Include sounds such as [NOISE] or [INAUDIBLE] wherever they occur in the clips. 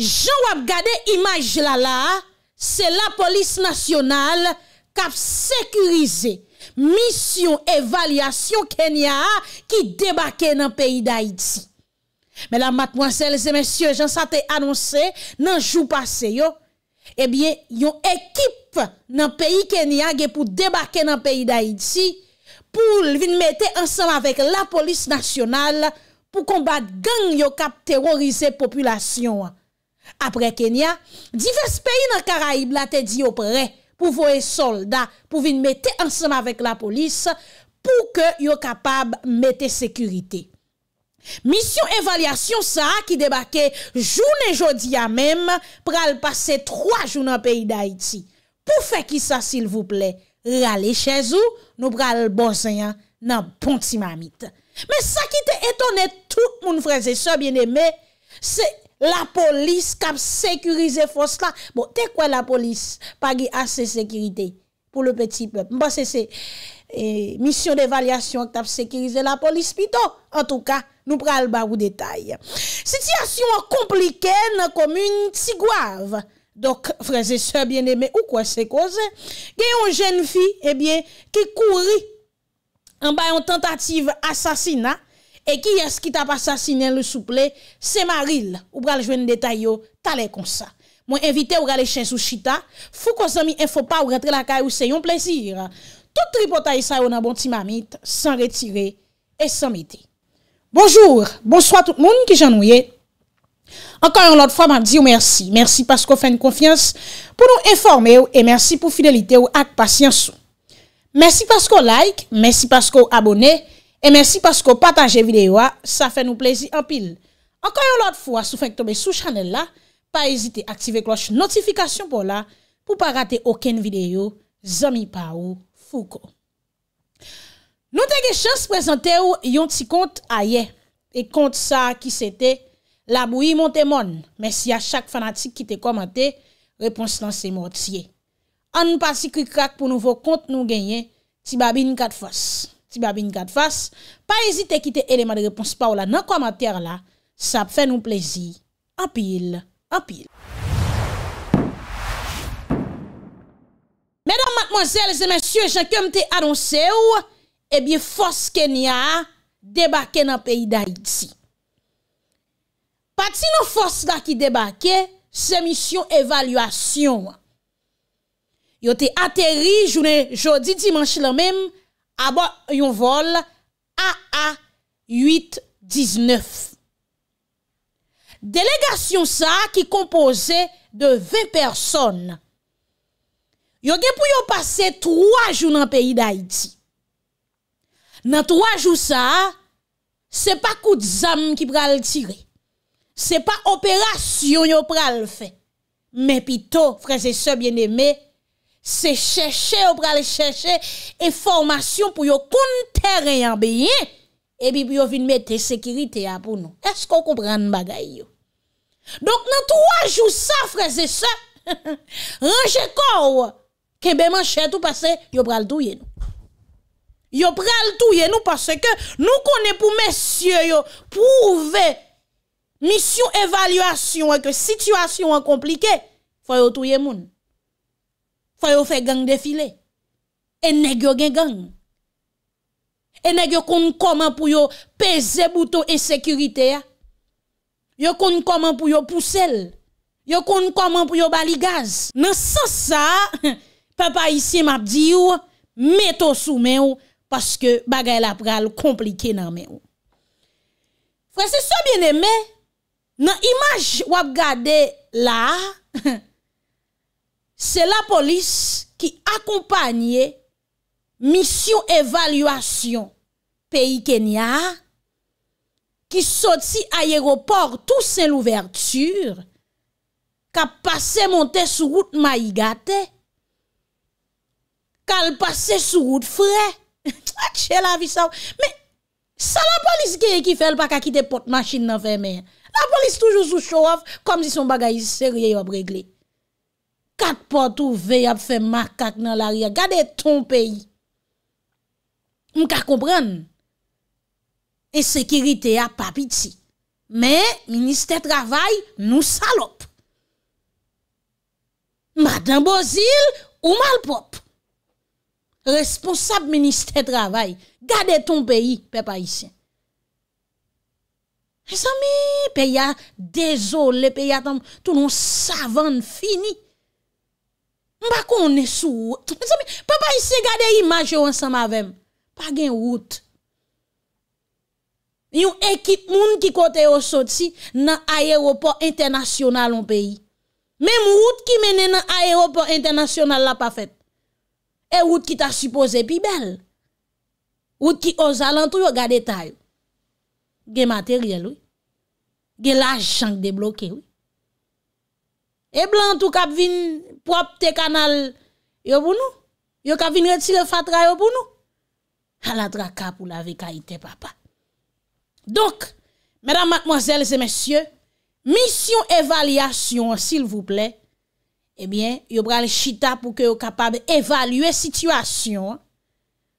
Jan wap gade imaj la la, se la polis nasyonal kap sekurize, misyon e valyasyon Kenya ki debake nan peyi Daidzi. Men la mat mwansel, se men sio jan sa te anonse nan jou pase yo, e bie yon ekip nan peyi Kenya ge pou debake nan peyi Daidzi pou vin mette ansan avèk la polis nasyonal pou kombat gang yo kap terorize populasyon an. apre Kenya, divers peyi nan Karaib la te di yo pre pou voye soldat pou vin mette ansan avèk la polis pou ke yo kapab mette sekurite. Misyon evalyasyon sa ki debake jounen jodi ya mem pral pase 3 jounen peyi da Haiti. Pou fe ki sa sil vouple? Rale chezou nou pral bozyan nan pon ti mamit. Men sa ki te etone tout moun freze so bien eme, se... La polis kap sekurize fos la. Bon, te kwa la polis pa ge ase sekurite pou le peti pep? Mba se se, e, misyon devalyasyon kap sekurize la polis pito. En tou ka, nou pral ba ou detay. Sityasyon kompliken kom un tigwav. Dok, freze se bieneme ou kwa se koze. Ge yon jen fi eh ke kouri an bay an tentative asasina. E ki yas ki ta pa sasine le souple, se maril ou pral jwen detay yo, talè kon sa. Mwen evite ou gale chen sou chita, fou kon zami en fò pa ou retre la kaj ou se yon plezir. Tout tripotay sa yo nan bon ti mamit, san retire et san meti. Bonjour, bonsoit tout moun ki jan ou ye. Ankan yon lot fwa man di ou mersi. Mersi pasko fèn konfians pou nou informe ou e mersi pou fidelite ou ak pasyans ou. Mersi pasko like, mersi pasko abone ou. E mersi pasko pataje videyo a, sa fe nou plezi anpil. Ankon yon lot fwa sou fek tobe sou chanel la, pa ezite aktive kloche notifikasyon pou la pou pa rate oken videyo, zami pa ou fuko. Nou te ge chans prezante ou yon ti kont a ye, e kont sa ki se te, la bou yi monte mon, mersi a chak fanatik ki te komante, repons nan se mot ye. An nou pasi kri krak pou nouvo kont nou genye, ti babi nou kat fwas. Ti babi ni gade fase. Pa ezite ki te eleman de repons pa ou la nan komater la. Sa ap fè nou plezi. Apil, apil. Mèdame, matmozèl, zè mèsyò, jè kèm te anonsè ou. Ebyè eh fòs ke ni a debake nan peyi da iti. Pati nou fòs la ki debake, se misyon evalüasyon. Yo te atèri jounè jodi, dimanshi la mèm. Aba yon vol AA-819. Delegasyon sa ki kompose de 20 person. Yon gen pou yon pase 3 jou nan peyi d'Haïti. Nan 3 jou sa, se pa kout zam ki pral tire. Se pa operasyon yon pral fe. Men pito, freze se bien eme, Se chèche yo pral chèche e formasyon pou yo kon teren yon beye, e bi yo vin mette sekirite ya pou nou. Esko kou pran bagay yo? Donk nan tou waj [LAUGHS] ou sa freze sa, ranje kor wò, ke beman chèche ou pase yo pral touye nou. Yo pral touye nou pase ke nou konè pou mesye yo pou ve misyon evalwasyon wè ke situasyon wè komplike, fò yo touye moun. fè yo fè gang defile. E neg yo gen gang. E neg yo koun koman pou yo pese buto e sekurite ya. Yo koun koman pou yo pousel. Yo koun koman pou yo bali gaz. Nan sa sa, [LAUGHS] papa isi map di yo, meto sou men yo, paske bagay la pral komplike nan men yo. Fè se so bien eme, nan imaj wap gade la, fè, [LAUGHS] Se la polis ki akompanye misyon evalwasyon peyi Kenya ki soti ayeropor tout se l'ouverture ka pase monte sou gout ma yigate ka l'pase sou gout fre [LAUGHS] Tchè la visan Sa la polis genye ki fel pa ka kite pot masjid nan fe men La polis toujou sou chouof kom si son bagayise serye yo bregle Kak pot ou vey ap fe makak nan laryan. Gade ton peyi. Mka kompran. Esekirite apapit si. Men, minister travay, nou salop. Mada bozil ou malpop. Responsab minister travay. Gade ton peyi, pepa isen. E san mi peya dezol le peya tam. Tou nou savan fini. Mba kon ne sou wot. Papa yi se gade imaj yo ansan mavem. Pa gen wot. Yon ekip moun ki kote yo sot si nan aeroport internasyonal yon peyi. Mem wot ki mene nan aeroport internasyonal la pa fet. E wot ki ta suppose pi bel. Wot ki ozalan tou yo gade tay. Ge materyel ou. Ge la jank debloké ou. E blan tou kap vin... Propte kanal yo bou nou? Yo ka vin retire fatra yo bou nou? An la draka pou la ve ka ite papa. Donk, mèdam, mèdame, mèdame, mèdame, mission evaliyasyon, sil vouple, ebyen, eh yo bral chita pou ke yo kapab evalye situasyon,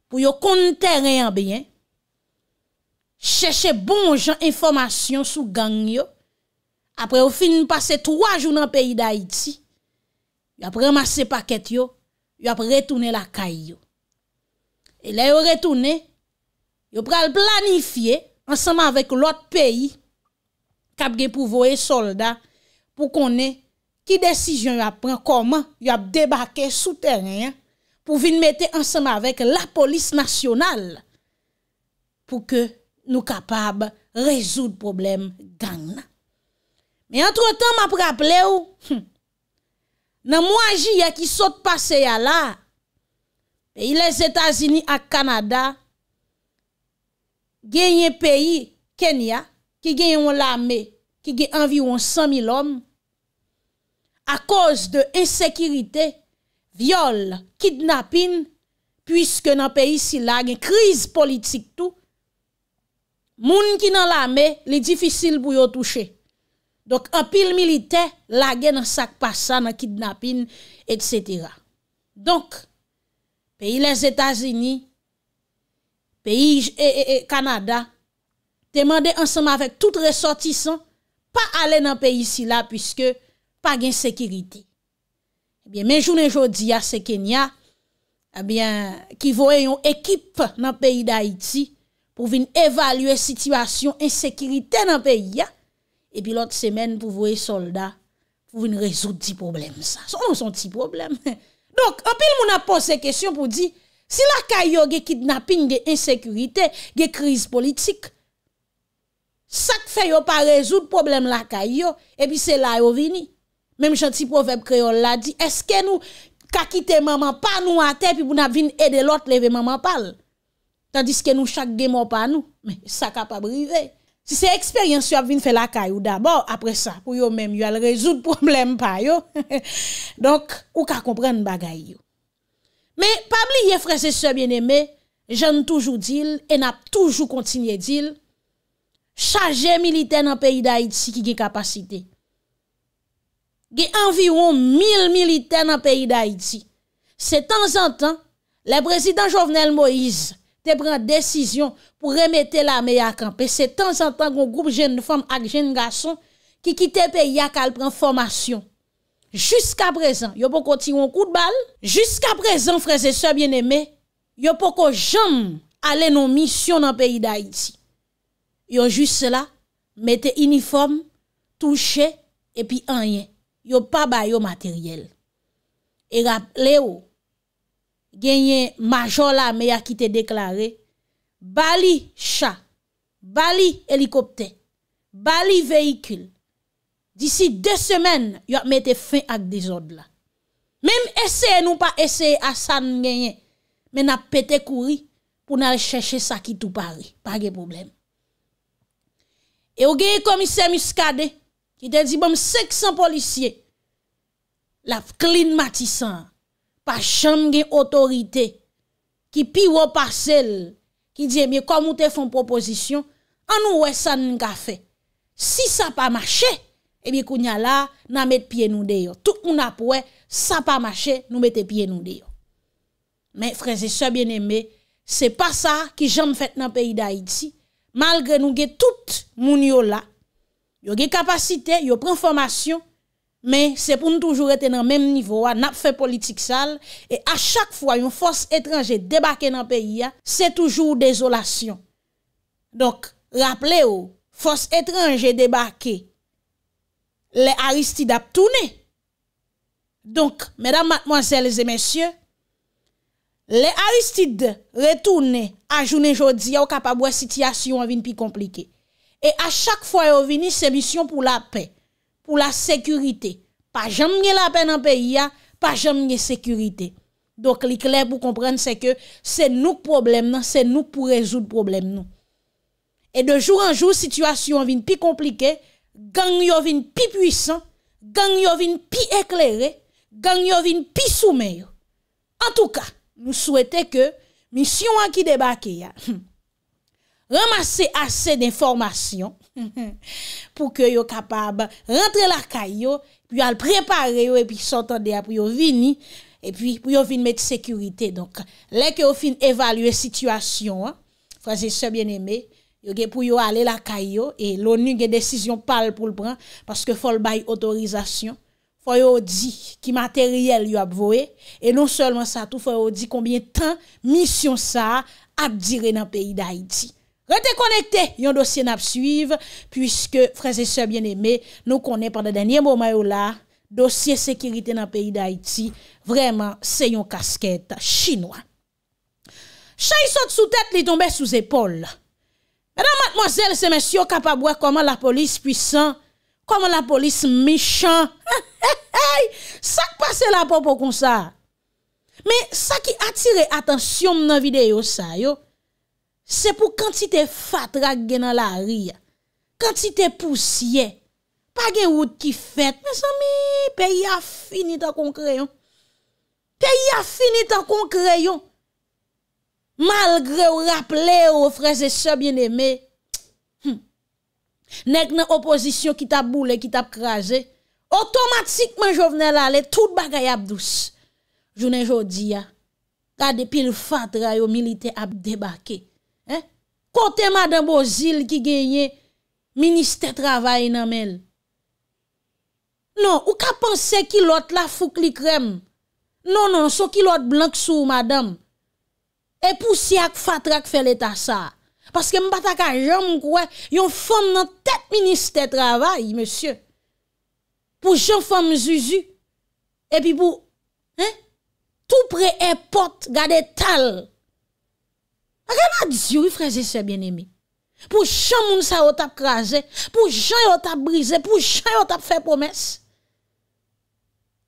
pou yo kontè rey anbyen, chèche bonjan informasyon sou gang yo, apre yo fin passe 3 joun an peyi da iti, Yo ap ramassé paquet yo, yo ap retourne la kay Et là, yo retourne, Ils pral planifié ensemble avec l'autre pays kap ge pour voyer soldats pour ait qui décision a prend comment ils a débarqué sous-terrain pour venir mettre ensemble avec la police nationale pour que nous capables résoudre problème gang Mais entre-temps m'a rappelé ou hum, Nan mwaji ya ki sot pase ya la, pe yi les Etasini ak Kanada, genye peyi Kenya, ki genye yon lame, ki genye anvi yon 100.000 om, a koz de esekirite, viole, kidnapin, pwiske nan peyi si la gen kriz politik tou, moun ki nan lame, le difisil bou yo touche. Donk, apil milite, lage nan sak pasa, nan kidnapin, et cetera. Donk, peyi les Etats-Unis, peyi e, e, e, Kanada, temande ansama vek tout resotisan, pa ale nan peyi si la, pwiske, pa gen sekiriti. Ebyen, eh menjounen jodi ya, se kenya, ebyen, eh ki voye yon ekip nan peyi da Iti, pou vin evalue situasyon en sekiriti nan peyi ya, et puis l'autre semaine pour voir soldat pour venir résoudre ce problème ça. Son son petit problème. [LAUGHS] Donc en pile mon a posé question pour dire si la caillou a kidnapping, des insécurité, des crise politique, ça fait pas résoudre problème la caillou et puis c'est là est venu. Même petit proverbe créole l'a dit, est-ce que nous ka quitter maman pas nous à terre puis pour n'a venir aider l'autre lever maman parle. Tandis que nous chaque démon pas nous, mais ça capable arriver. Si c'est expérience yon vin faire la caillou d'abord, après ça, pour yon même, yon résoudre [LAUGHS] problème pa yon. [LAUGHS] Donc, ou ka comprenne bagay Mais, pabli frères frère sœurs bien aimé, j'en toujours dit, et n'a toujours continué dire. chargé militaire dans le pays d'Haïti qui a capacité. Il environ 1000 militaires dans le pays d'Haïti. C'est temps en temps, le président Jovenel Moïse, te pren desisyon pou remete la meyak an, pe se tan san tan kon groub jen fom ak jen gason, ki kite pe yak al pren fomasyon. Juska prezan, yo pou konti yon kout bal, juska prezan, freze so bien eme, yo pou ko jom ale nou misyon nan peyi da iti. Yo jus se la, mete uniform, touche, epi anyen. Yo pa bayo materyel. E rap leyo, genyen majon la me ya ki te deklare, bali chan, bali helikopte, bali veyikil, disi de semen yo a mette fin ak de zod la. Mem eseye nou pa eseye asan genyen, men ap pete kouri pou nan recheche sa ki tou pari, pa ge problem. E ou genye komise miskade, ki te zi bom seksan polisye, laf klin matisan, pas jamais autorité qui pire parcelle qui dit eh bien comme vous te font proposition on nous ça n'ka fait si ça pas marché eh bien kounya là n'a mettre pied nous dehors tout monde a pour ça pas marché nous mettez pied nous dehors mais frères et sœurs bien-aimés c'est pas ça qui j'aime fait dans le pays d'Haïti malgré nous avons tout moun yo là yo gen capacité yo prend formation Men, se pou nou toujou reten nan menm nivou, an ap fe politik sal, e a chak fwa yon fos etranje debake nan peyi ya, se toujou desolasyon. Donk, rappele ou, fos etranje debake, le aristide ap toune. Donk, medan matmanzèles e mensyen, le aristide retoune a jounen jodi, a ou kapabwe sityasyon an vin pi komplike. E a chak fwa yo vini se misyon pou la pey. pour la sécurité. Pas jamais la peine en pays, pas jamais sécurité. Donc, le clair pour comprendre, c'est que c'est nous problème, c'est nous pour résoudre problème, Et de jour en jour, situation vient plus compliquée, gang vient plus puissant, gang yo vient plus éclairé, gang vient plus soumise. En tout cas, nous souhaitons que mission qui débarque [LAUGHS] ramasser assez d'informations pour que yo capable rentrer la caillou puis al préparer et puis s'entendre pour yo venir et puis pour yo venir mettre sécurité donc là que yo fin évaluer situation hein, frères et sœurs bien-aimés yo pour yo aller la caillou et l'ONU une décision pâle pour le prendre parce que faut le bail autorisation faut yo dit qui matériel yo a et non seulement ça tout faut yo dit combien de temps mission ça a duré dans le pays d'Haïti Rete konekte yon dosye na psuiv Puiske, franse se bien eme Nou konen pande denye mouma yo la Dosye sekirite nan peyi d'Haïti Vreman, se yon kasket chinois Cha yi sote sou tete li tombe sou zepol Madame, mademoiselle, se men syo kapabwa Koman la polis pwisan Koman la polis mishan Sak pase la popo kon sa Men, sa ki atire atensyon nan videyo sa yo Se pou kantite fat rag gen nan la ria, kantite pousye, pa gen wout ki fet, me san mi, pe ya fini tan kon kreyon. Pe ya fini tan kon kreyon. Malgre ou rappele ou freze se bieneme, hmm, nek nan oposisyon ki tap boule, ki tap kreze, otomatikman jo vnen lale, tout bagay ap dous. Jounen jodi ya, ka depil fat rayo milite ap debakey. Kote madam bo zil ki genye, Ministè travay nan men. Non, ou ka pense ki lot la fuk li krem. Non, non, so ki lot blan k sou madam. E pou si ak fatrak fe leta sa. Paske mbata ka jom kwe, yon fom nan tet Ministè travay, monsye. Pou jom fom zuzu. E pi pou, tout pre e pot gade tal. Non, rena diyo yi freze se bien emi. Pou chan moun sa yot ap kraze, pou chan yot ap brize, pou chan yot ap fe pomese.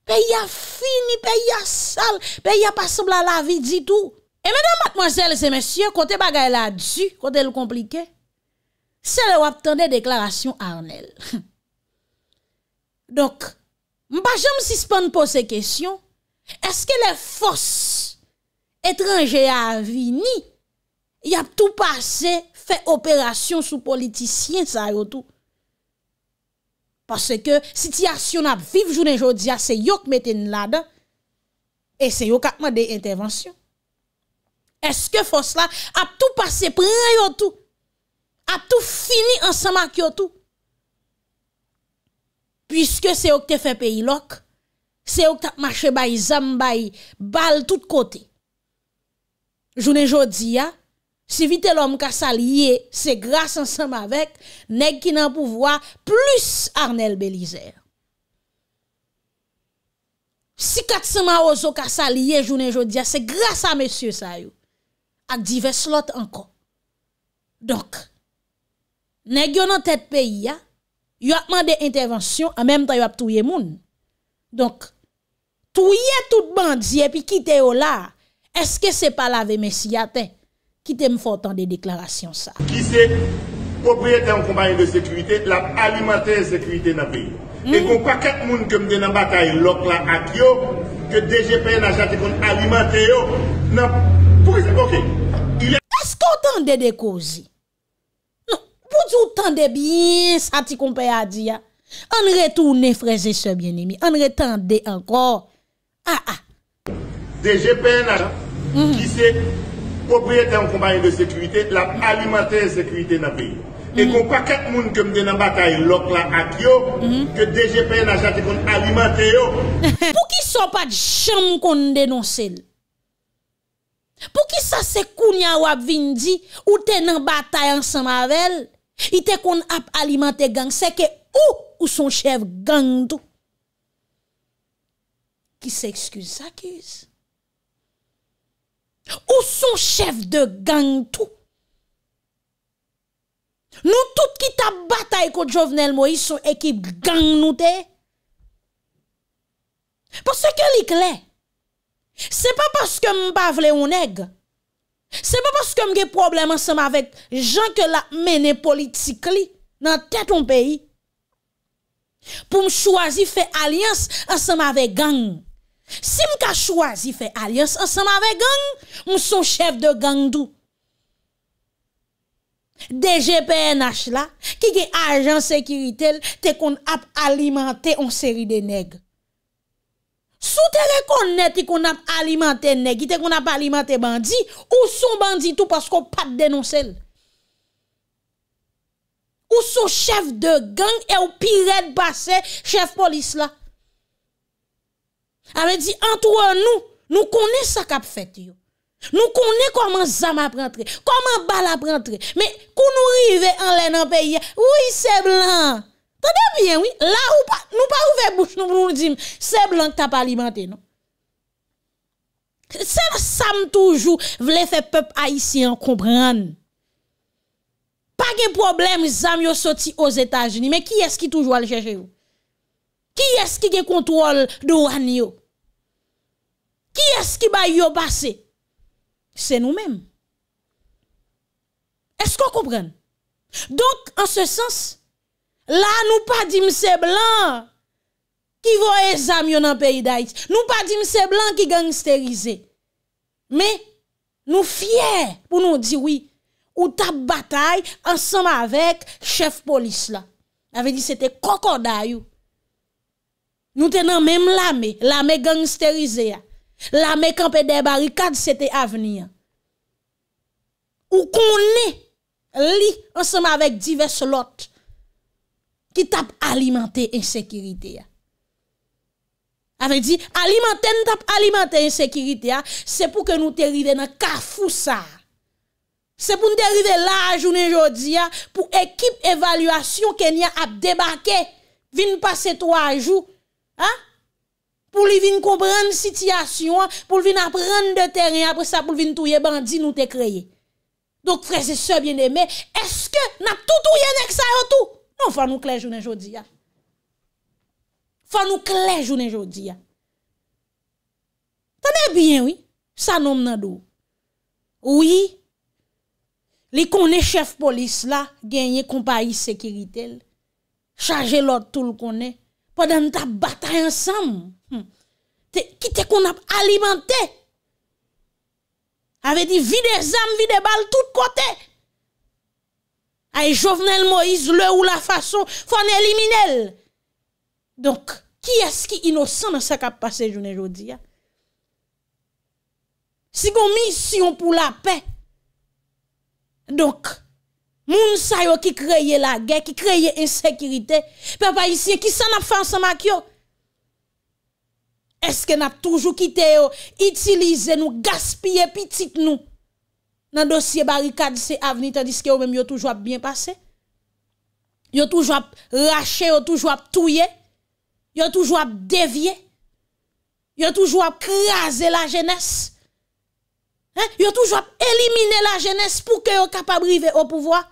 Pe ya fini, pe ya sal, pe ya pasabla la vi di tou. E mena matmosele se mesye, kote bagay la di, kote l komplike, se le wap tande deklarasyon arnel. [LAUGHS] Donk, mba jom si span pose kesyon, eske le fos etranje ya vi ni y ap tou pase fè operasyon sou politisyen sa yo tou. Pase ke, si ti a syon ap viv jounen jodi a, se yok meten lada, e se yok apman dey intervensyon. Eske fòs la, ap tou pase pran yo tou, ap tou fini ansan mak yo tou. Piske se yok te fè peyi lok, se yok tap mache bayi, zan bayi, bal tout kote. Jounen jodi a, Si vite lom kasa liye, se grase ansam avek, neg ki nan pouvoa plus Arnel Belizer. Si katsama ozo kasa liye, jounen jodia, se grase a mesye sa yo. Ak di ve slot anko. Donk, neg yo nan tet peyi ya, yo akman de intervensyon, anmen ta yo ap touye moun. Donk, touye tout bandye pi kite yo la, eske se palave mesye ate? Ki te mfot an de deklarasyon sa. Ki se, opriyete an kompanyen de sekwite, la alimate sekwite nan peyi. Mm. E kon pa kat moun kemde nan batay lok la ak yo, ke DGP na jate kon alimate yo, nan pouke se koke. As kon tan de de kozi? Non, poujou tan de biye sa ti kompanyen di ya? An re tou nefreze se bienimi. An re tan de an kor? Ha ha! DGP nan, ki se, Opriyete an kompanyen de sekwite, la ap alimante sekwite nan peyi. E kon pa ket moun kem denan batay lok la ak yo, ke mhm. DGPN [LAUGHS] a jate kon alimante yo. Pou ki sa pa jom kon denonse l? Pou ki sa se kounya wap vindi ou tenan batay ansan mavel? I te kon ap alimante gang seke ou ou son chev gang do? Ki se ekskuse, se akuse. Ou son chèv de gang tou? Nou tout ki ta batay ko Jovenel Moïse ou ekip gang nou te? Pou se ke lik le? Se pa paske m bavle ou neg? Se pa paske m ge problem an seman vek jan ke la mene politik li nan tet ou peyi? Pou m chwazi fe alians an seman vek gang? Si m ka chwazi fe alios Ansem ave gang M sou chef de gang dou DGPNH la Ki ki ajan sekiritel Te kon ap alimante On seri de neg Sou te rekone Te kon ap alimante neg Te kon ap alimante bandi Ou sou bandi tou pasko pat denonse Ou sou chef de gang E ou piret base Chef polis la Avè di, antwen nou, nou konè sa kap fèt yo. Nou konè koman zam ap rentre, koman bal ap rentre. Mè, koun nou rive an lè nan peyi, wè se blan. Tade bien, wè, la ou pa, nou pa ou fè bouch nou moun di, se blan kta pa alimentè, non. Se la sam toujou vle fè pep haisyen, koubran. Pa gen problem, zam yo soti o zetaj ni, mè ki eski toujou al cheche yo. Qui est-ce qui qui le contrôle de douan Qui est-ce qui va y passer C'est nous-mêmes. Est-ce qu'on comprend? Donc, en ce sens, là, nous pas dit c'est blanc qui va examiner dans le pays d'Haïti. Nous pas dit c'est blanc qui gangsterise. Mais, nous fiers pour nous dire oui, ou ta bataille ensemble avec chef police là. Avait dit c'était concordayou. Nous tenons même l'armée, l'armée gangsterisée, l'armée campée des barricades, c'était à venir. Ou qu'on est, li, ensemble avec diverses lots, qui tapent alimenter insécurité. Avait dit, alimenter, tap alimenter insécurité, c'est pour que nous t'arrivions dans carrefour ça. C'est pour nous arriver là, journée aujourd'hui, pour équipe évaluation Kenya a débarqué, vin passer trois jours pou li vin komprenne sityasyon pou li vin aprenne de teren apres sa pou li vin touye bandi nou te kreye dok fre se se biene me eske nap tou touye nek sa yo tou nan fwa nou klejounen jodi ya fwa nou klejounen jodi ya tanè bien wè sa nom nan dou wè li konè chef polis la genye kompanyi sekiritel chaje lòt tout lòt konè pa dan ta batay ansam, ki te kon ap alimente, ave di vi de zam, vi de bal tout kote, ay jovenel Moise, le ou la faso, fwane eliminel, donk, ki eski inosan nan sa kap pase, jounen jodi ya, sigon misyon pou la pe, donk, Moun qui créent la guerre, qui créent insécurité. ici, qui s'en a fait ensemble Est-ce que n'a toujours quitté nous, gaspiller petit nous? Dans dossier barricade, c'est avenir, tandis que yo même toujours bien passé. Yo toujours raché, yo toujours touillé. Yo toujours dévié. Yo toujours crasé la jeunesse. Hein? Yo toujours éliminé la jeunesse pour que yo capable arriver au pouvoir.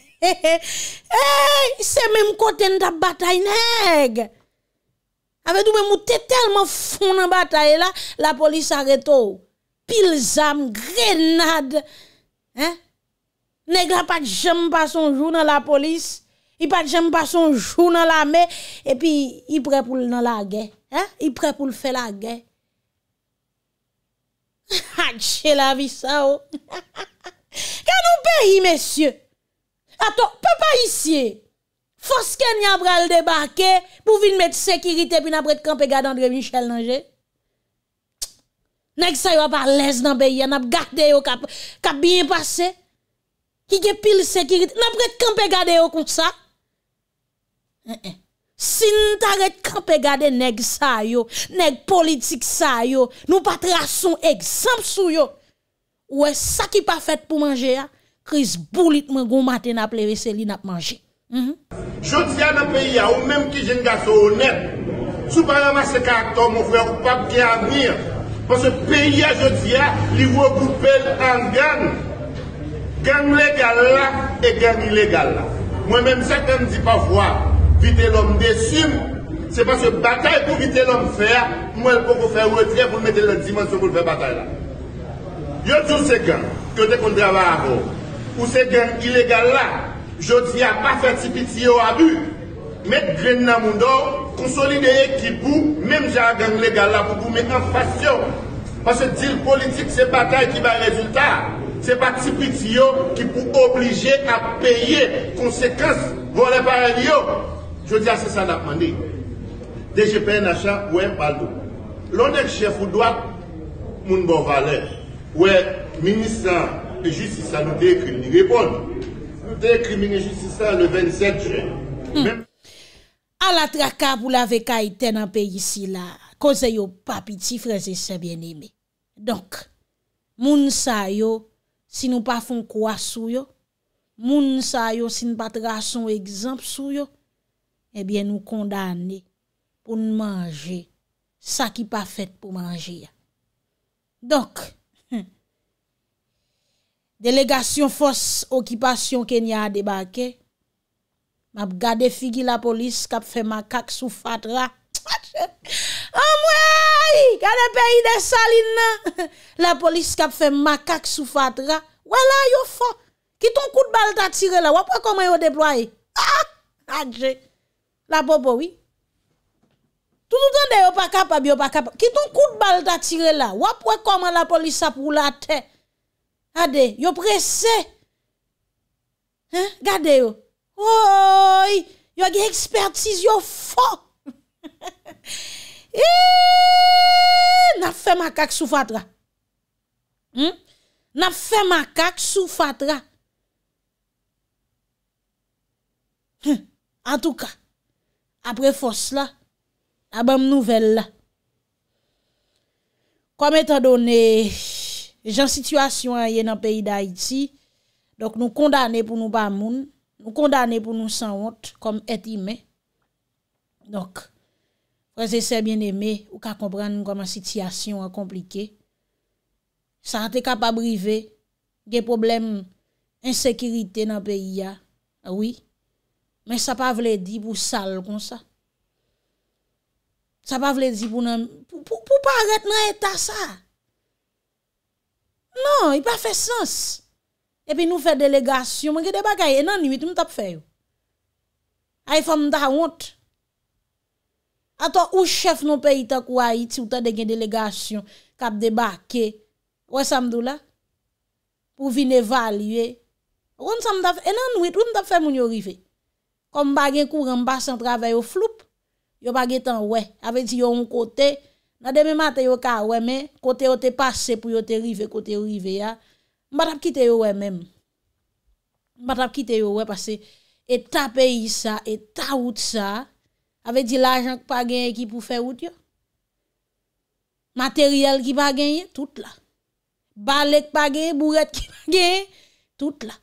c'est même côté de la bataille nèg. Avec tout même t'es tellement fond dans la bataille là, la police arrête pile zam grenade. Hein? Eh? Nèg la pas jamais pas son jour dans la police. Il pas jambes pas son jour dans la mer et puis il prêt pour dans la guerre. Hein? Eh? Il prêt pour faire la guerre. [LAUGHS] c'est la vie ça oh. [LAUGHS] Que nous pays messieurs Ato, pe pa isye, foske ni apre al debarke, pou vin met sekirite pi napret kampe gade Andre Michel Nangé. Nèk sa yo ap ap les nan beye, nap gade yo kap bin pase. Ki ke pil sekirite, napret kampe gade yo kont sa. Eh, eh. Si nt aret kampe gade, nèk sa yo, nèk politik sa yo, nou patrason ek samp sou yo. Ouè, e sa ki pa fèt pou manje ya? ki is boulik mwen goun maten ap leve se li nap manje. Chou mhm. diyan an peyi ya ou mèm ki jen gaso ou net, sou parèman se kakton mwen fwe ou pap gen an mir, panse peyi ya chou diyan, li wè goupèl an gen, gen legal la e gen ilegal la. Mwen mèm zèk an di pafwa, vite lòm desin, se panse batay pou vite lòm fè, mwen pou pou fè wè diyan pou mète lòm dimansyon pou fè batay la. Yo tou se gen, kote kondè ava akou, ou ces gangs illégales là, je dis à pas faire pitié au abus. Mettre grain dans le dos, consolider l'équipe, même j'ai un gang légal là pour vous mettre en faction. Parce que deal politique, c'est bataille qui va résultat. n'est pas pitié qui pour obliger à payer conséquences voler par Je dis à c'est ça la demandé. DGPNH, ouais, pardon. lhonneur est chef ou droite, mon bon valeur. Ouais, ministre Justisa nou de ekrimini repon. Nou de ekrimini justisa an le 27 jen. A la traka pou la veka iten an pe yisi la, koze yo papi ti freze se bien ime. Donk, moun sa yo si nou pa fon kwa sou yo, moun sa yo si nou pa tra son egzamp sou yo, ebyen eh nou kondane pou nou manje sa ki pa fet pou manje. Donk, Delegasyon fos okipasyon kenya a debake. Mab gade figi la polis kap fe makak sou fatra. Aje. Amwe. Gade peyi de salina. Ah, la polis kap fe makak sou fatra. Wala yo fok. Kiton kout bal ta tire la. Wapwe koman yo deploye. Aje. La popo wi. Toutou tonde yo pa kapa bi yo pa kapa. Kiton kout bal ta tire la. Wapwe koman la polis ap rou la tey. Adè, yo presè. Gade yo. Oy, yo gen ekspertiz yo fò. [LAUGHS] Nafè makak sou fatra. Hmm? Nafè makak sou fatra. En touka. Apre fòs la. Abèm nouvel la. Kome ta done... Je jan situasyon a ye ah. ah nan peyi da iti, dok nou kondane pou nou pa moun, nou kondane pou nou san wot, kom eti me. Dok, preze se bien eme, ou ka kompran nou koman sityasyon a komplike. Sa an te kapa brive, gen problem, ensekiriten nan peyi ya, a wii, men sa pa vle di pou sal kon sa. Sa pa vle di pou nan, pou pa ret nan eta sa. Non, yi pa fe sens. Epi nou fe delegasyon. Mwen ge debakay, enan nwit mwen tap fe yo. Ay fom mwen ta hont. Ato ou chef nou pe ita kwa iti, ou ta degen delegasyon, kap debakay, wè samdou la, pou vin evalye. Mwen samdou, enan nwit, mwen tap fe mwen yo rive. Kom bagen kou rembase an travay yo floup, yo bagen tan wè. Awe ti yo yon kote, Nade mi mate yo ka we men, kote yo te pase pou yo te rive kote yo rive ya. Mbata ki te yo we men. Mbata ki te yo we pase. E ta peyi sa, e ta wout sa. Ave di l'ajan ki pa genye ki pou fe wout yo. Materyel ki pa genye, tout la. Balek pa genye, buret ki pa genye, tout la.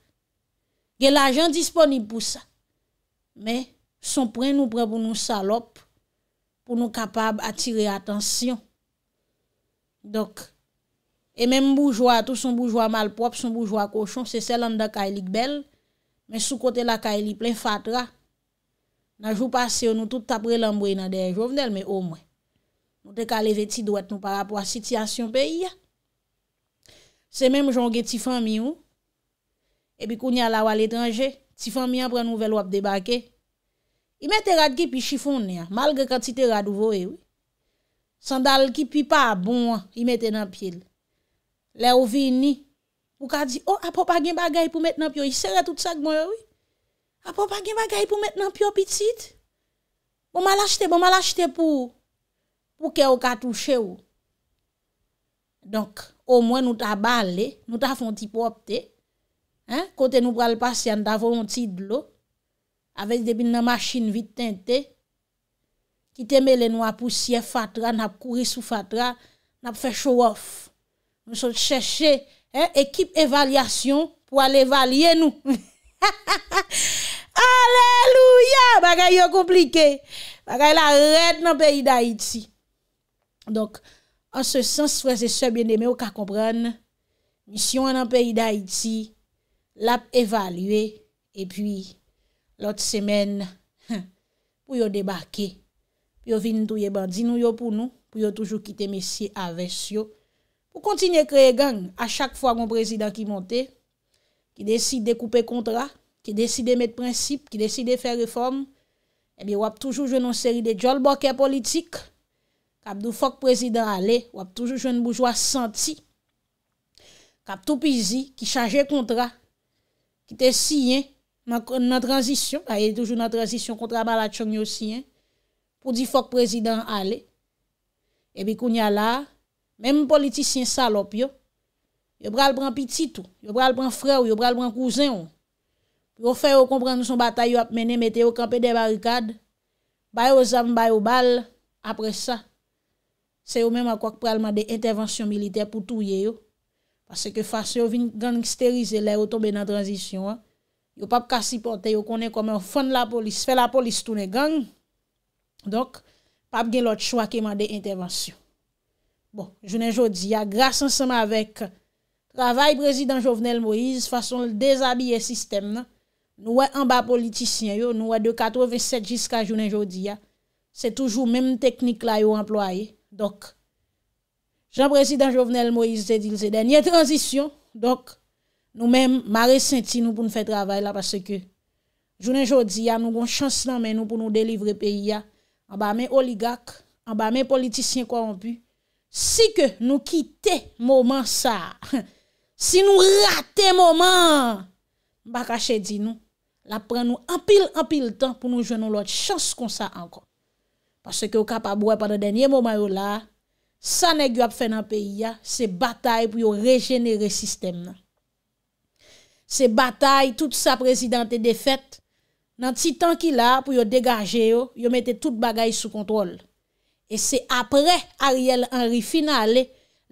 Ge l'ajan disponib pou sa. Men, son pre nou pre pou nou saloppe. pou nou kapab atire atensyon. Dok, e menm boujwa, tout son boujwa malprop, son boujwa koshon, se sel an da ka elik bel, men sou kote la ka elik plen fatra. Nan jou pase yo nou tout tapre l'ambwe nan deye jovnel, men omwe. Nou te ka leveti dwet nou par apwa sityasyon peyi ya. Se menm jonge tifan mi ou, e bi koun ya lawa l'etranje, tifan mi an pre nou vel wap debake, e bi koun ya lawa l'etranje, I mette rad ki pi chifoun ya, malge kan ti te rad ouvo e ou. Sandal ki pi pa bon, i mette nan pi el. Le ouvi ni. Ou ka di, oh apopa gen bagay pou mette nan pi yo. I sere tout sa gmoye bon ou. Apopa gen bagay pou mette nan pi yo pitit. Bon malashte, bon malashte pou, pou ke ou ka touche ou. Donk, ou mwen nou ta bale, nou ta fon ti popte. Kote nou pral pasyan davon tit lo. avèk debil nan machin vit tentè, ki teme lè nou apousye fatra, nap kouri sou fatra, nap fè show off. Nou sòl chèche, ekip evalyasyon, pou alè evalye nou. [LAUGHS] Allèlouya, baka yon komplike, baka yon la rèt nan peyi d'Haïti. Donk, an se sens fè se sè bè nèmè, ou ka komprèn, misyon an nan peyi d'Haïti, lap evalye, epi, Lot semen, pou yo debake, pou yo vin tou ye bandi nou yo pou nou, pou yo toujou kite mesye aves yo. Pou kontine kreye gang, a chak fwa moun prezident ki monte, ki deside koupe kontra, ki deside met prinsip, ki deside fè reform, ebi wap toujou jwenon seri de djol bokè politik, kap dou fok prezident ale, wap toujou jwenon boujwa santi, kap tou pizi ki chaje kontra, ki te siyen, dans la transition, bah, il y a toujours une transition contre Balachon aussi, hein, pour dire faut que le président aille. Et puis, qu'on y a là, même politicien salope, yo, ils prennent petit tout, prennent pral frère, ils prennent un cousin, pour faire comprendre son bataille ils a mené, mettez au camp des barricades, ils aux armes, bay aux balles, après ça, c'est eux même à quoi pral des interventions militaires pour tout Parce que face ils vin gangsteriser là, est tombe dans transition, hein. Yo pap kasi pote, yo konen koman ou fon la polis, fe la polis toune gang. Dok, pap gen lot chwa keman de intervensyon. Bon, jounen jodi ya, grase ansama avek, travay prezident Jovenel Moïse, fason l dezabye sistem nan, nou wè anba politisyen yo, nou wè de 87 jiska jounen jodi ya, se toujou menm teknik la yo employe, dok. Jan prezident Jovenel Moïse se dil se denye transisyon, dok. Nou men mare senti nou pou nou fè travèl la Pase ke jounen jodi ya Nou goun chans nan men nou pou nou delivre peyi ya An ba men oligak An ba men politisyen kwa an pu Si ke nou kite Moman sa Si nou rate moman Bakache di nou La pren nou anpil anpil tan Pou nou jounon lot chans kon sa ankon Pase ke ou kapabouè pa de denye moman yo la San e gwap fè nan peyi ya Se batay pou yo regenere sistem nan Se batay, tout sa prezident te defet, nan ti tanki la pou yo degaje yo, yo mette tout bagay sou kontrol. E se apre Ariel Henry final,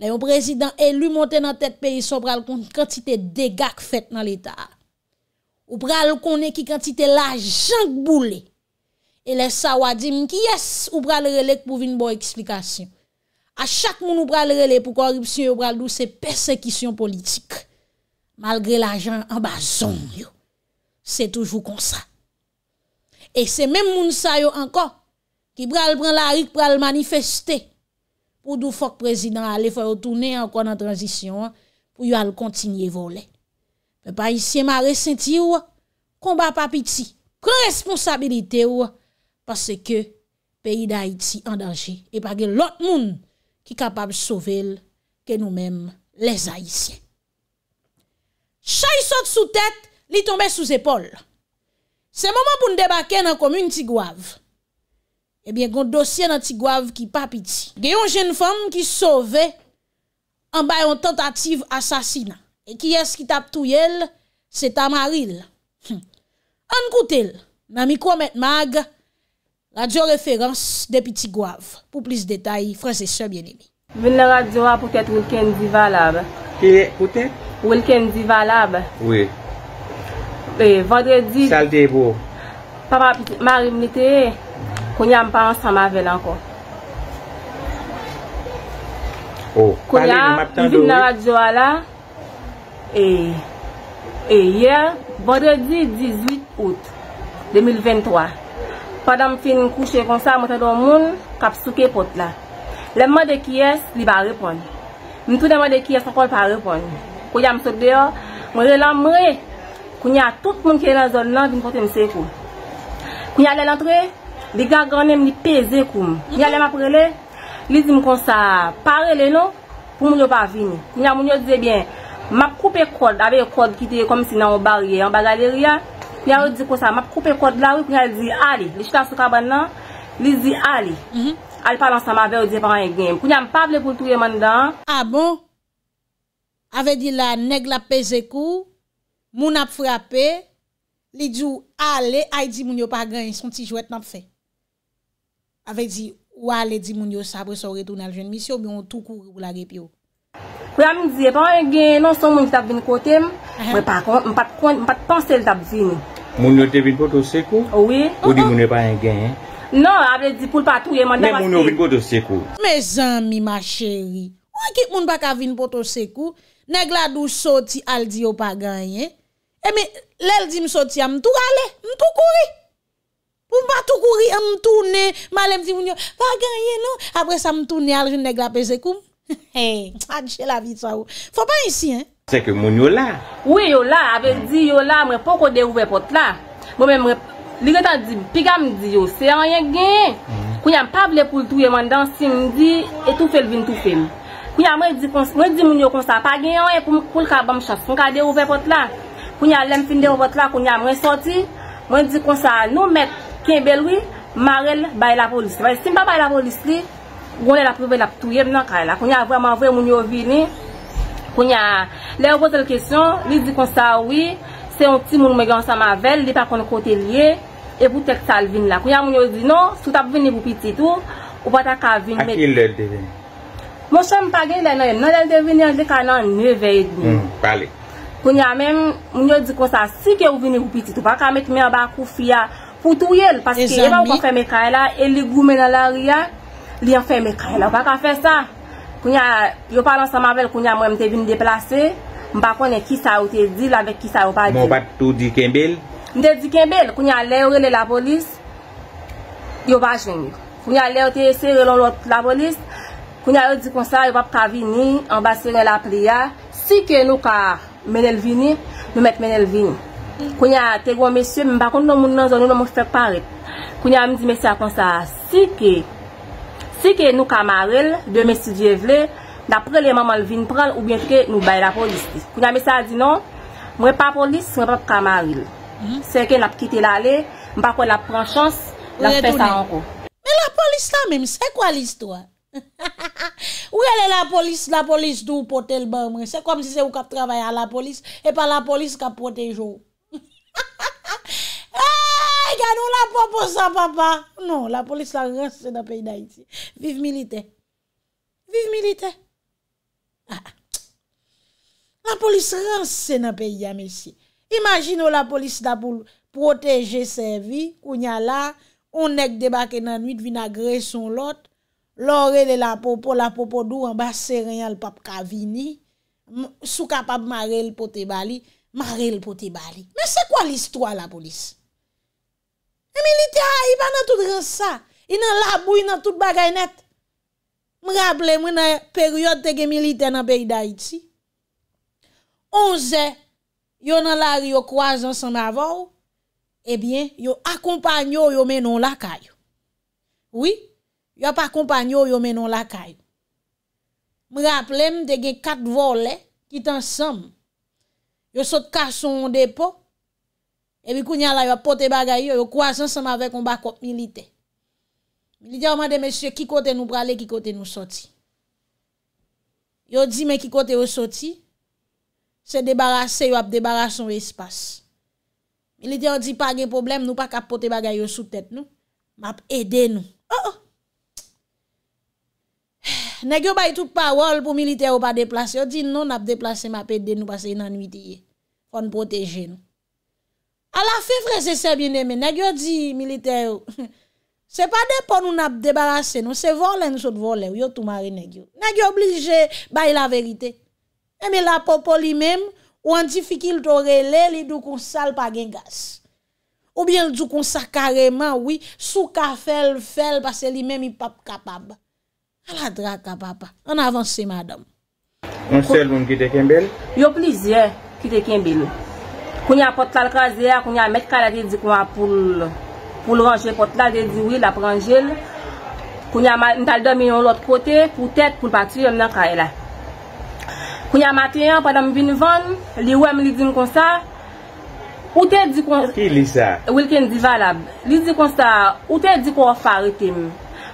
la yon prezident elu monte nan tet peyi so pral kon kanti te degak fet nan l'Etat. Ou pral kon e ki kanti te la jank boule. E le sa wadim ki yes ou pral relek pou vin bo eksplikasyon. A chak moun ou pral relek pou koripsi yo pral dou se persekisyon politik. Malgre l'ajan, an ba zon yo. Se toujou konsa. E se men moun sa yo anko, ki pral pran la rik, pral manifestè, pou dou fok prezident ale fò yotounè anko nan tranzisyon, pou yo al kontinye volè. Le pahisyen ma resenti yo, kon ba pa piti, kon responsabilite yo, pase ke peyi da Haiti an danji, e pa gen lot moun ki kapab sovel ke nou menm le zahisyen. Cha yi sote sou tet, li tombe sou zepol. Se mouman pou n debake nan komyoun tigwav, ebyen eh goun dosye nan tigwav ki pa piti. Geyon jen foun ki sove, an bayon tentative asasina. E ki es ki tap tou yel, se tamaril. An koutel, nan mikou met mag, la diyo referans depi tigwav. Po plis detay, franse se bienimi. Vin nan radyouan pou tèt wou ken viva la be. E, koutel? Welken diva lab. Oui. E, vendredi. Salde bo. Papa, mari mite. Konya mpa ansan ma vel anko. O, oh, pale nan map tando. Konya, i vin nan wadjwa la. E, e yer. Vendredi 18 out. 2023. Padam fin kouche konsa mwen tando moun. Kap souke pot la. Le mwen de kyes li ba repon. Min tou de mwen de kyes akol pa repon. Mwen. Mwen re lan mre, kwenye a tout mwen kere la zon nan, di mwen kote mse kou. Kwenye ale lan tre, di garganem li peze koum. Kwenye ale ma prele, li di mwen konsa parele non, pou mwen yo pa vini. Kwenye mwen yo dize bien, map koupe kod, ave kod kiteye kom si nan o barye, an bagale ria. Kwenye yo dize konsa, map koupe kod la wik, kwenye yo dize ali, li chita sou kaba nan, li dize ali. Mhm. Ali e pa lan sa ma verdiye pangan genm. Kwenye yo mpa vle koutouye mandan. Abo! Ah Ave di la, neg la pe zekou, moun ap frape, li di ou ale, ai di moun yo pa gen, son ti jwet nap fe. Ave di, ou ale, di moun yo sabre sa ou re ton aljen, misyo mi yon tou kou kou la rep yo. Kwa yon mi di, e pa yon gen, non son moun yo tap ven kote, mwen pa kon, mwen pa tan sel tap zini. Moun yo te ven koto zekou? Oh, ou di moun yo pa yon gen? Non, ave di pou l patou ye, moun yo ven koto zekou. Me zan mi ma cheri, kwa ki moun baka ven koto zekou? Negla dou soti, al di yo pa ganyen. Eme, lèl di m soti, m tou gale, m tou kouri. M pa tou kouri, m tou ne, m alem di m yon, pa ganyen nou. Apre sa m tou ne, al di negla pe zekoum. [LAUGHS] Adje la vitwa ou. Fò pa yisi. Seke moun yon la. Ouye yon la, apè di yon la, mè pou kode ouve pot la. Mè mè mè, lèl ta di, pigam di yo, se an yon gen. Mm. Kwen yon pa ble pou tou yon, man dan sim di, etou fel vin tout fel. Mwen di mwen yo konsa, pa gen yon, e pou mwen koul ka bam chas, mwen ka de ouve pot la. Mwen di konsa, nou met, ken belwi, marel bay la polis. Mwen si mpa bay la polis li, gwen lè la pouvel ap touye, mwen an kare la. Mwen ya vwe mwen vwe mwen yo vini. Mwen ya, lè yo potel kesyon, li di konsa, oui, se yon ti moun mwen gansan mavel, li pa kon kote liye, e pou tek sal vini la. Mwen ya mwen yo di, non, sou tap vini pou piti tou, ou pata ka vini. A ki lèl de vini? Mwen chan mwen pa gen lè nan yèm, nan lèm te vini an lè kanan, mwen vè yè dnè. Mwen pa lè. Koun ya mèm, mwen yo di konsa, si kè ou vini ou piti tou, baka mèk mè an bakou fia pou tou yèl, paske yèm an wè kon fè mè ka yè la, e lè gou mè nan lè rè ya, lè an fè mè ka yè la, wè ka fè sa. Koun ya, yo palan sa mè vèl, koun ya mwen mè te vini deplase, mwen pa konè ki sa ou te dil, avè ki sa ou pa dil. Mwen bat tou di ken bel? Mwen te di ken bel, koun ya l Koun ya e di konsa, e wap ka vini, ambasyon e la priya, si ke nou ka menel vini, nou met menel vini. Koun ya te gwa mese, mbakon nou moun nan zon nou nou moun fwek paret. Koun ya mi di mese a konsa, si ke nou kamarel, de mese dievle, dapre le maman vini pral, oubyen ke nou bay la polis. Koun ya mese a di nou, mwen pa polis, mwen pa kamarel. Hmm? Se ke lap kite lale, mbakon lap pran chans, lakpe sa anko. Me la polis la mèm, se kwa l'istwa? [LAUGHS] Ou elè la polis? La polis d'ou pote l'bemre? Se kom si se ou kap travaye a la polis E pa la polis kap protejou [LAUGHS] Ha ha ha Eeey, gano la popo sa papa Non, la polis la rense na peyi da yisi Viv milite Viv milite Ha ah, ah. ha La polis rense na peyi ya me si Imagino la polis da pou Proteje se vi Ou nye la Ou nek debake nan nwit Vi nagre son lote lore de la popo, la popo dou, ambas serenyal pap kavini, sou kapap marel pote bali, marel pote bali. Men se kwa l'istwa la polis? E milite a, i pa nan tout re sa, i nan labou, i nan tout bagay net. M raple, mwen a peryote tege milite nan beyi da iti. Onze, yon nan lari yo kwa jan san ma vaw, e bien, yo akompanyo yo menon lakay. Ouye? Yo ap akompanyo yo menon lakay. Mwen ap lem de gen kat vole kit ansam. Yo sot kason depo. E wikou nyan la yo apote bagay yo, yo kwa ansam avè kon bakop milite. Milite yo mande mesye, ki kote nou prale, ki kote nou soti. Yo di men ki kote yo soti, se debarase yo ap debarase yon espas. Milite yo di pa gen problem nou pa kapote bagay yo sou tèt nou, map ede nou. Oh oh! Negyo bay tout pa wol pou milite ou pa deplase. Yo di nou nap deplase mapede de nou pase yon anuiti ye. Kon proteje nou. A la fi frese sebi neme. Negyo di milite ou. Se [LAUGHS] pa de pou nou nap debarase nou. Se vole yon sot vole. Yo tumare negyo. Negyo oblige bay la verite. Eme eh, la popo li mem. Ou an di fikil to rele li du konsal pa gen gas. Ou bien du konsal kareman. Ou bi sou ka fel fel pase li mem ipap kapab. Aladra ka papa, an avansi madom. Moun sel moun kite kembel? Yo plizye kite kembel. Koun ya pot tal kaze ya, koun ya met kalade dikwa pou pou loranje pot la, di diwi la pranje. Koun ya natal domi yon lot kote, pou tet pou patri yon nan kaela. Koun ya maten yon padam binvan, li wèm li din konsa, ou te dikwa... Ki li sa? Ou li ken di valab. Li di konsa, ou te dikwa fari tim.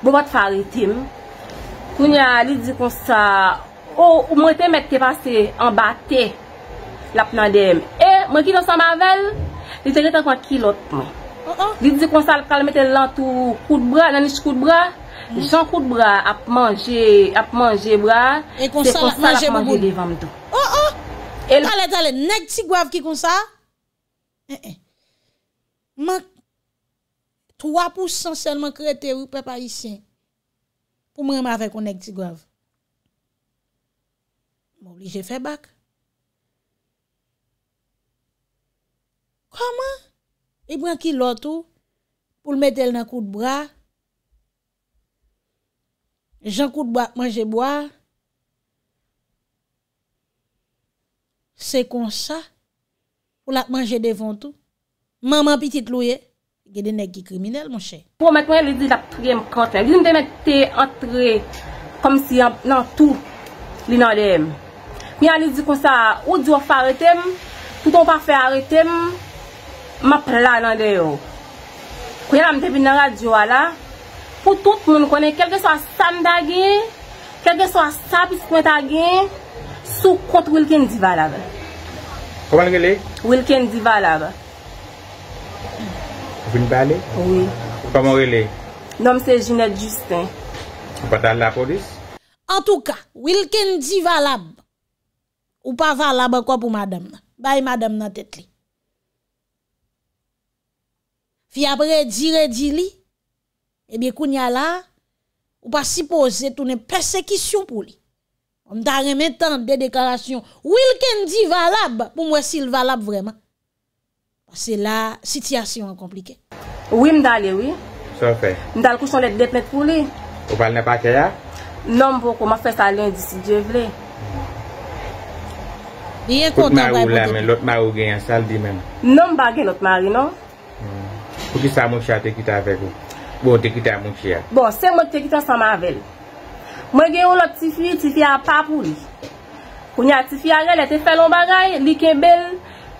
Bo bat fari tim, Kounya, li di konsa, ou mwen te mette ki pase, an batte, la plan dem. E, mwen ki don sa mavel, li di konsa kon ki lot. Li di konsa, kal mette lantou kout bra, nanish kout bra, mm-hmm. jan kout bra, ap manje, ap manje bra. E konsa, manje bobo. O, o, ale, ale, nek ti gwav ki konsa? E, e. Mwen, 3% sel mwen krete ou pepa isi. pou mwen avè konèk ti grav. Moun li jè fè bak. Kwa mwen? E pwen ki lotou, pou l metèl nan kou d'bra, jan kou d'bra manjè boar, se kon sa, pou l ap manjè devon tou. Maman pitit louye, se kon sa, gen ene ki kriminel moun chè. Pou mèk mèk lè di dap prèm kote, lè di mèk te antre kom si nan non, tout lè nan dèm. Mèk lè di konsa, ou di waf a retèm, pou ton pa fè a retèm, mè plè nan dè yo. Kwenye lèm te bin nan radyo wala, pou tout mèk mèk konè, kelke swa sanda gen, kelke swa sapis kwen ta gen, sou kont wèlken diva lèbe. Koman gen lè? Wèlken diva lèbe. Voun bale? Ou pa morele? Nom se je ne juste. Ou pa tal la polis? En tout cas, ou il ken di valab, ou pa valab akwa pou madame nan, baye madame nan tet li. Fi apre di re di li, ebe kounya la, ou pa si pose toune persekisyon pou li. Om ta remetan de deklarasyon, ou il ken di valab pou mwesil valab vreman. Se la sityasyon komplike. Ou im dal e oui. Son fe? Im dal koushan let dep let pou li. Ou pal ne pa kaya? Non m vokou ma fe salen disi dievle. Kout nan ou la men, lot m a ou gen yon saldi men. Non m hmm. bagen lot m a ou non. Ou ki sa moun chate kita avek ou? Ou te kita moun chia? Bon, se moun te kita sa m avel. Mwen gen ou lot tifi, tifi a papou li. Koun ya tifi a rel, ete felon bagay, li ken bel.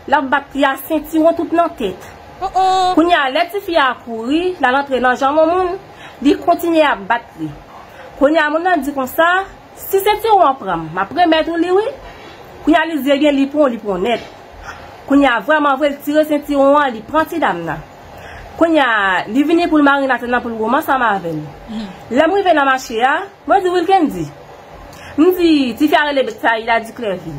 La v batri a sentiron tout nan tet. Oh, oh. Koun ya leti fi a kouri, la lantre nan janman moun, li kontinye a batri. Koun ya moun nan di kon sa, si sentiron pram, ma pre metrou li we. Koun ya li ze gen li pon, li pon net. Koun ya vwa man vwe li tire sentiron an, li pran ti dam nan. Koun ya li vini pou l marina tenan pou l goman sa ma veni. La mwen ven nan ma chea, mwen di vwe l ken di. Mwen di, ti fya rele betay la di klervi.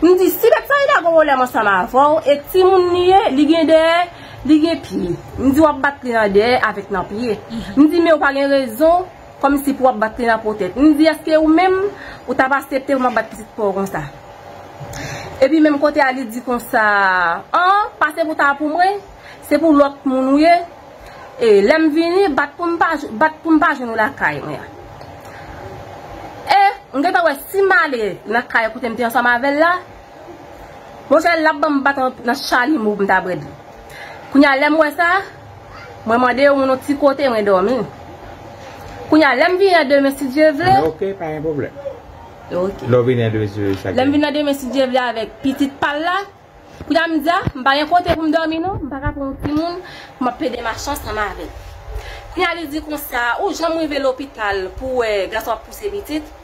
Ni di, si pek sa yi la gwo wole monsanman fwo, e ti moun niye ligyen der, ligyen piye. Ni di, wap batrina der avek nan piye. Mhm. Ni di, me wap agen rezon, komi si pou wap batrina potet. Ni di, eske ou mem, ou taba stepte wap bat ptite pou kon sa. E pi, menm kote a li di kon sa, an, pase pou ta apoumre, se pou lot moun ouye, e lem vini, bat pou mpa jenou la kaye mwen ya. Un gen pa we si male, inak kaya koute mte yon sa mavel la, mwen se labba mbata nan chal hi mou mta bredi. Kou nye alem we sa, mwen mwade yon nou ti kote mwen domi. Kou nye alem vine de mesi djevle. E okey, pa yon problem. E okey. Lò vine de mesi djevle. Lò vine de mesi djevle avek pitit palla. Kou nye alem diya, mba yon kote mwen domi nou. Mba yon kote mwen domi nou, mba pede ma chan sa mavel. Kou nye alem di kon sa, ou jen mwen ve l'opital pou eh, gato apouse bitit.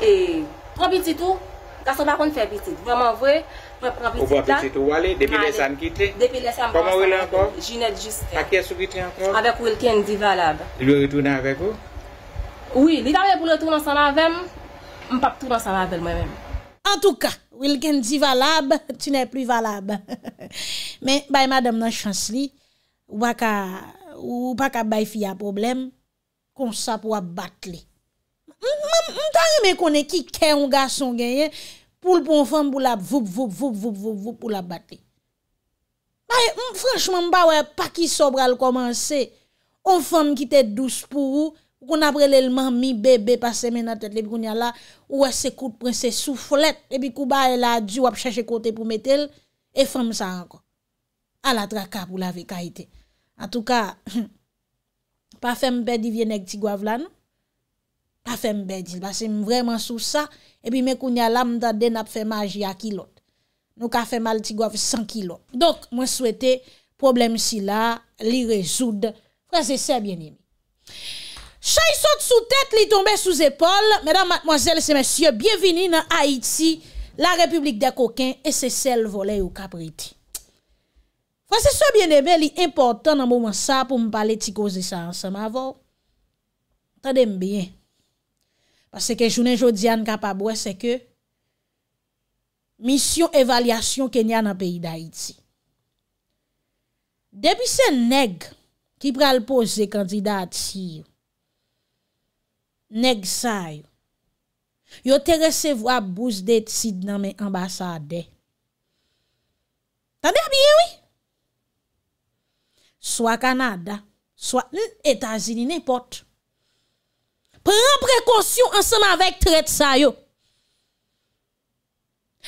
E, propititou, kase pa kon fè pitit, vèman vwe, propititou. Ou pa pititou wale, depi lesan kitè? Depi lesan wale. Koman wè lè ankon? Jine jistè. A kè sou kitè ankon? Awek wèlken di valab. Li wè ritounan avèk ou? Ou, li tabè pou litounan san avèm, mpap toutan san avèl mwen mèm. An touka, wèlken di valab, ti nè pli valab. Mè, bay madam nan chans li, waka, ou paka bay fi a problem, kon sa pou wap bat li. M tan reme konen ki kè yon gason genyen pou l pou m fèm pou l ap vup vup vup vup vup vup pou l ap bate. Franchman m ba wè pa ki sobra l komanse, m fèm ki tè dous pou ou, pou kon apre lèlman mi bebe pa semen a tèt lèp koun ya la, ou wè se kout pren se soufolet, lèp kou ba l e la djou ap chèche kote pou metel, e fèm sa anko. A la traka pou l avè kaitè. A tou ka, [CLEARS THROAT] pa fèm bè di vye nek ti gwa vlan nou, La fèm bè di. Basèm vreman sou sa. Epi mè koun ya lam da den ap fèm aji a kilot. Nou ka fèm al ti gwa fèm san kilot. Donk mwen souwete problem si la li rezoud. Fransè sè bè nin. Chay sot sou tèt li tombe sou zépol. Mèdam matmwazèl se mèsyè. Biè vini nan Haiti. La republik de kokèn. E se sel vole ou kapriti. Fransè sè bè nin. Mwen bè li importan nan mwen sa pou mwen pale ti kouzè sa ansa ma vò. Tè dem bè yè. Pase ke jounen jodi an kapabwe se ke misyon evalyasyon ke nyan an peyi da iti. Depi se neg ki pral pose kandida ati, neg say, yo te resevwa bouz deti nan men ambasade. Tande a biye wè? Soa Kanada, soa etazili, ne pot. Prends précaution ensemble avec traite Depuis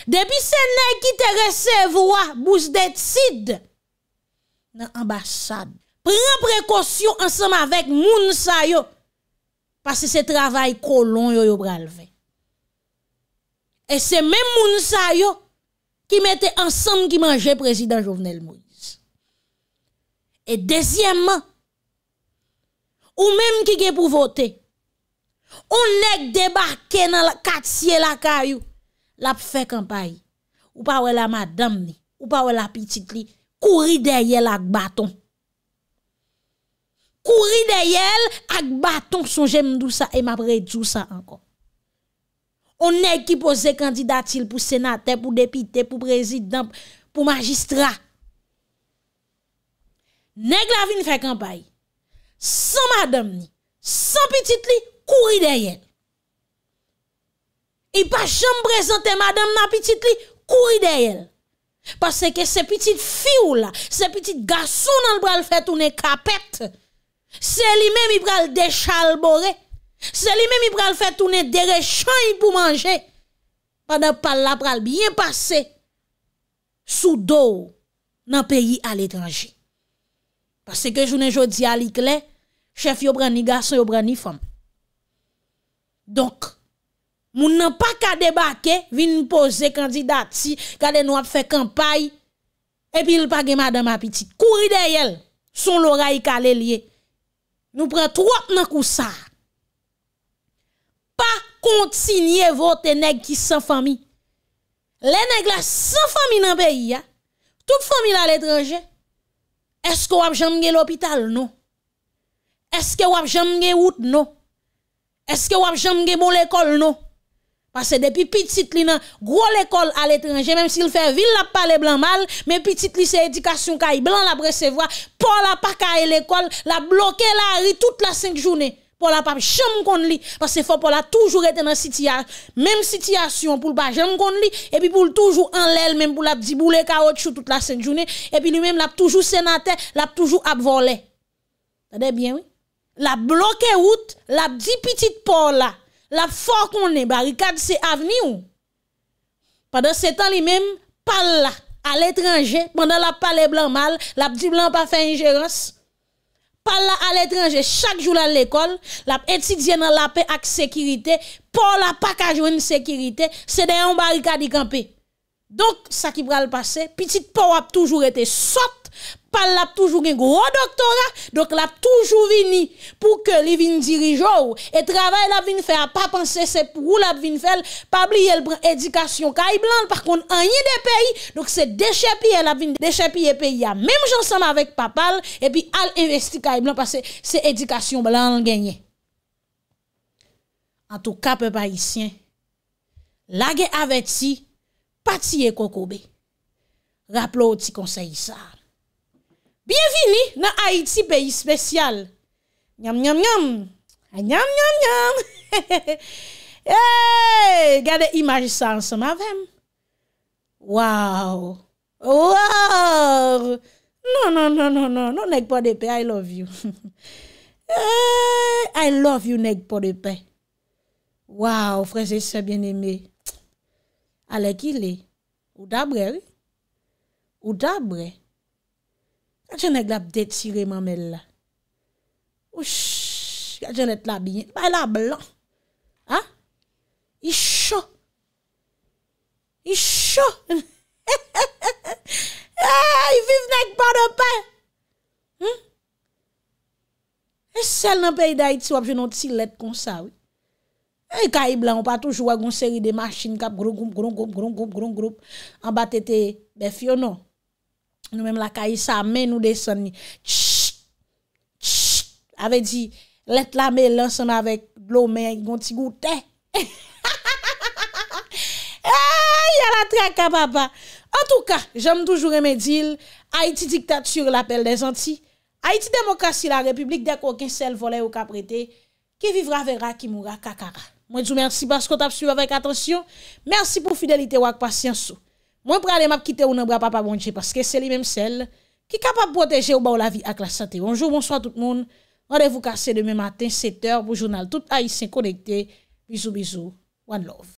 que Depuis ce nèg qui te recevoir bouche Sid, dans ambassade. Prends précaution ensemble avec moun parce que c'est travail colon yo yo bralvé. Et c'est même moun qui mettait ensemble qui mangeait président Jovenel Moïse. Et deuxièmement, ou même qui est pour voter On nek debarke nan kat siye la kayou, la pou fè kampayi. Ou pa wè la madame ni, ou pa wè la pititli, kouri deyèl ak baton. Kouri deyèl ak baton, son jèm dou sa, e mapre dou sa ankon. On nek ki pose kandidatil pou senate, pou depite, pou prezident, pou magistra. Nek la vini fè kampayi. San madame ni, san pititli, ou pa wè la pititli, courir derrière. Il pas jamais présenté madame la petite li, courir derrière. Parce que ces petites filles là, ces petits garçons dans le bras fait tourner capette. C'est lui-même il le déchalboré. C'est lui-même il le faire tourner des réchants pour manger. Pendant par la pral bien passé sous dos dans pays à l'étranger. Parce que je ne jodi à l'éclair, chef yo prend ni garçon yo prend ni femme. Donc, nous n'avons pas qu'à débarquer, vin poser candidat si, kade nous faire fait campagne, et puis il pas madame ma petite. Courir derrière, son l'oreille calé lié. Nous prenons trois nan coup ça. Pas continuer voter nèg qui sans famille. Les nèg la sans famille dans pays, toute famille à l'étranger. Est-ce que vous avez l'hôpital? Non. Est-ce que vous avez route? Non. Est-ce que vous avez jamais bon l'école, non? Parce que depuis petit, a nan, gros l'école à l'étranger, même s'il fait ville, la les blancs mal, mais petit, li se éducation, est blanc, la recevoir, pour la pas l'école, la bloqué la rue toute la cinquième journée. Pour la pape, qu'on li. Parce que Paul a toujours été dans la même situation, pour ne pas, qu'on li. Et puis pour toujours en l'aile, même pour la les boule, caoutchouc toute la 5e journée. Et puis lui-même, la toujours sénateur, la toujours abvolé. T'as bien, oui? La bloke route, la di pitit por la, la fo konen barikade se aveni ou. Padan se tan li men, pal la al etranje, pandan la pale blan mal, la di blan pa fe injerans. Pal la al etranje, chak jou la l'ekol, la etidien la pe ak sekirite, por la pa kajwen sekirite, se den yon barikade yi kampe. Donk sa ki pral pase, pitit por ap toujou ete sot. Pal l ap toujou gen gro doktorat, dok l ap toujou vini pou ke li vini dirijou, e travay l ap vini fe, a pa panse se pou l ap vini fel, pa bli el edikasyon kay blan, par kon anye de peyi, dok se dechepi el ap vini dechepi e peyi, a mem jansama vek papal, e pi al investi kay blan, pa se edikasyon blan genye. An tou kape pa isyen, lage aveti, pati e kokobe, raplo ti konseyi sa, Bienvenue dans Haïti, pays spécial. Nyam, nyam, nyam. Nyam, nyam, nyam. [LAUGHS] hey, regardez l'image ça ensemble avec Wow. Wow. Non, non, non, non, non. Non, n'est pas de paix. I love you. [LAUGHS] hey, I love you, pas de paix. Wow, frères et sœurs bien-aimés. Allez, qui est? Ou d'abré, oui? Ou d'abré? Kajen ek la ptet si reman mel la? Osh, kajen et la binyen? Bay la blan? Ha? I shon? I shon? I vive nek pa de pen? Hmm? E sel nan pey da iti wap, jenon ti let kon sa, oui? E ka yi blan, wap patouj wak goun seri de machin kap groum groum groum groum groum groum groum an batete bef yonon? Nou mèm lakay sa mè nou deson ni. Tch, tch, avè di, let la mè lanson avè glou mè gonti goutè. Ay, [LAUGHS] yalatre akababa. En touka, jèm toujou remedil, Haiti diktat sur l'apel desanti. Haiti demokrasi la republik dek wakè sel volè ou kapretè. Ki vivra vera, ki moura kakara. Mwen djou mersi basko tap suiv avèk atensyon. Mersi pou fidelite wak pasyansou. Mwen pre ale map kite ou nan bra pa pa bondje paske se li menm sel ki kapap proteje ou ba ou la vi ak la sate. Bonjou, bonsoit tout moun. Mwen revou kase deme matin 7h pou jounal tout a isen konekte. Bizou, bizou. Wan love.